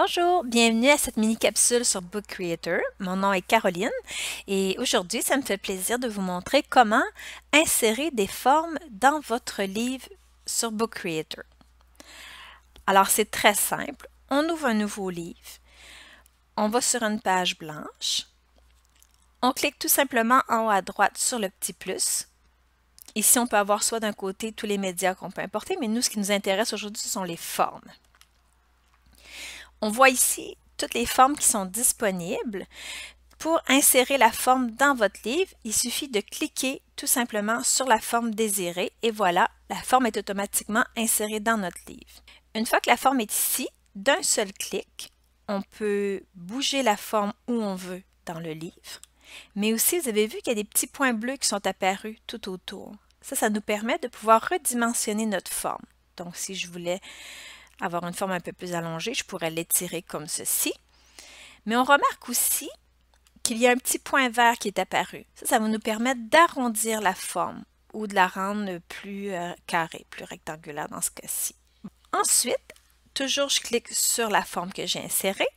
Bonjour, bienvenue à cette mini-capsule sur Book Creator. Mon nom est Caroline et aujourd'hui, ça me fait plaisir de vous montrer comment insérer des formes dans votre livre sur Book Creator. Alors, c'est très simple. On ouvre un nouveau livre. On va sur une page blanche. On clique tout simplement en haut à droite sur le petit plus. Ici, on peut avoir soit d'un côté tous les médias qu'on peut importer, mais nous, ce qui nous intéresse aujourd'hui, ce sont les formes. On voit ici toutes les formes qui sont disponibles. Pour insérer la forme dans votre livre, il suffit de cliquer tout simplement sur la forme désirée et voilà, la forme est automatiquement insérée dans notre livre. Une fois que la forme est ici, d'un seul clic, on peut bouger la forme où on veut dans le livre, mais aussi vous avez vu qu'il y a des petits points bleus qui sont apparus tout autour. Ça, ça nous permet de pouvoir redimensionner notre forme. Donc, si je voulais avoir une forme un peu plus allongée, je pourrais l'étirer comme ceci. Mais on remarque aussi qu'il y a un petit point vert qui est apparu. Ça, ça va nous permettre d'arrondir la forme ou de la rendre plus euh, carrée, plus rectangulaire dans ce cas-ci. Ensuite, toujours je clique sur la forme que j'ai insérée.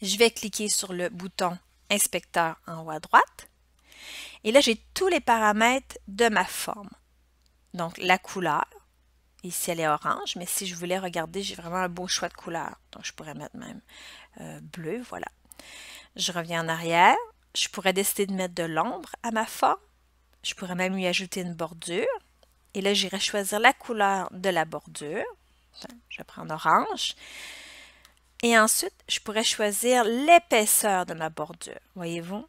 Je vais cliquer sur le bouton inspecteur en haut à droite. Et là, j'ai tous les paramètres de ma forme. Donc, la couleur, Ici, elle est orange, mais si je voulais regarder, j'ai vraiment un beau choix de couleurs. Donc, je pourrais mettre même euh, bleu, voilà. Je reviens en arrière. Je pourrais décider de mettre de l'ombre à ma forme. Je pourrais même lui ajouter une bordure. Et là, j'irai choisir la couleur de la bordure. Je vais prendre orange. Et ensuite, je pourrais choisir l'épaisseur de ma bordure. Voyez-vous?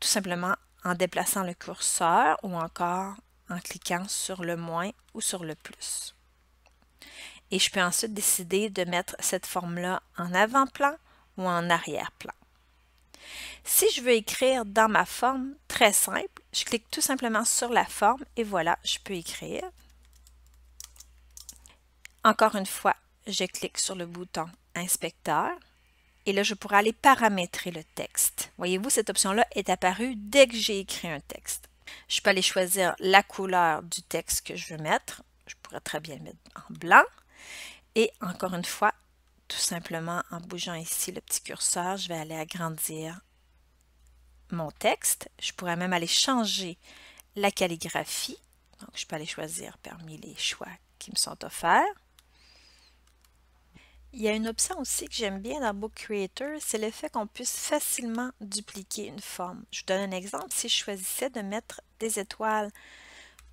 Tout simplement en déplaçant le curseur ou encore en cliquant sur le moins ou sur le plus. Et je peux ensuite décider de mettre cette forme-là en avant-plan ou en arrière-plan. Si je veux écrire dans ma forme, très simple, je clique tout simplement sur la forme et voilà, je peux écrire. Encore une fois, je clique sur le bouton Inspecteur et là, je pourrais aller paramétrer le texte. Voyez-vous, cette option-là est apparue dès que j'ai écrit un texte. Je peux aller choisir la couleur du texte que je veux mettre. Je pourrais très bien le mettre en blanc. Et encore une fois, tout simplement en bougeant ici le petit curseur, je vais aller agrandir mon texte. Je pourrais même aller changer la calligraphie. Donc, je peux aller choisir parmi les choix qui me sont offerts. Il y a une option aussi que j'aime bien dans Book Creator, c'est le fait qu'on puisse facilement dupliquer une forme. Je vous donne un exemple, si je choisissais de mettre des étoiles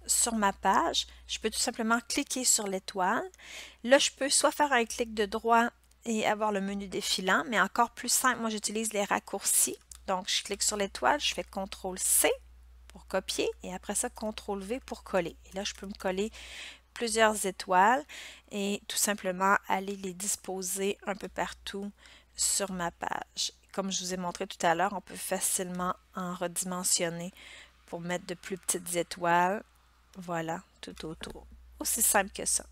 sur ma page, je peux tout simplement cliquer sur l'étoile. Là, je peux soit faire un clic de droit et avoir le menu défilant, mais encore plus simple, moi j'utilise les raccourcis. Donc, je clique sur l'étoile, je fais CTRL-C pour copier et après ça, CTRL-V pour coller. Et là, je peux me coller plusieurs étoiles et tout simplement aller les disposer un peu partout sur ma page. Comme je vous ai montré tout à l'heure, on peut facilement en redimensionner pour mettre de plus petites étoiles voilà, tout autour. Aussi simple que ça.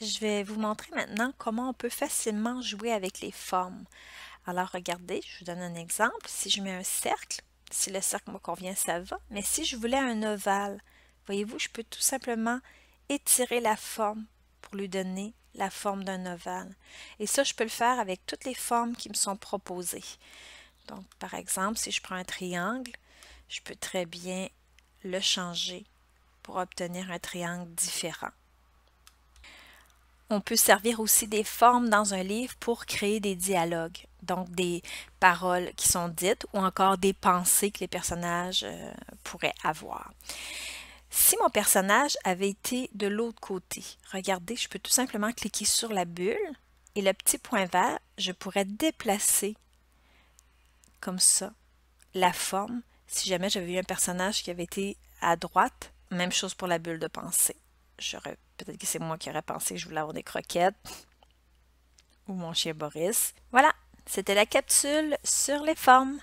Je vais vous montrer maintenant comment on peut facilement jouer avec les formes. Alors regardez, je vous donne un exemple. Si je mets un cercle, si le cercle me convient, ça va. Mais si je voulais un ovale, voyez-vous, je peux tout simplement étirer la forme pour lui donner la forme d'un ovale. Et ça, je peux le faire avec toutes les formes qui me sont proposées. Donc, par exemple, si je prends un triangle, je peux très bien le changer obtenir un triangle différent. On peut servir aussi des formes dans un livre pour créer des dialogues, donc des paroles qui sont dites ou encore des pensées que les personnages euh, pourraient avoir. Si mon personnage avait été de l'autre côté, regardez, je peux tout simplement cliquer sur la bulle et le petit point vert, je pourrais déplacer comme ça la forme si jamais j'avais eu un personnage qui avait été à droite même chose pour la bulle de pensée. J'aurais, peut-être que c'est moi qui aurais pensé que je voulais avoir des croquettes ou mon chien Boris. Voilà, c'était la capsule sur les formes.